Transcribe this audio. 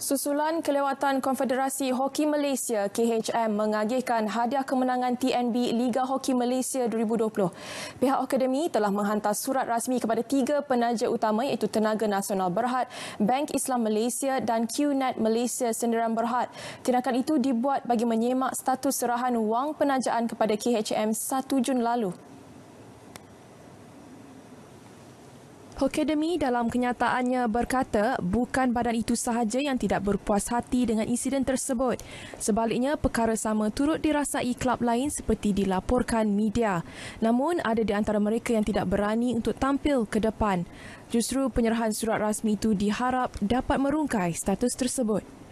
Susulan kelewatan Konfederasi Hoki Malaysia KHM mengagihkan hadiah kemenangan TNB Liga Hoki Malaysia 2020. Pihak Akademi telah menghantar surat rasmi kepada tiga penaja utama iaitu Tenaga Nasional Berhad, Bank Islam Malaysia dan QNet Malaysia Sendirian Berhad. Tindakan itu dibuat bagi menyemak status serahan wang penajaan kepada KHM 1 Jun lalu. Hokedemi dalam kenyataannya berkata bukan badan itu sahaja yang tidak berpuas hati dengan insiden tersebut. Sebaliknya, perkara sama turut dirasai klub lain seperti dilaporkan media. Namun, ada di antara mereka yang tidak berani untuk tampil ke depan. Justru penyerahan surat rasmi itu diharap dapat merungkai status tersebut.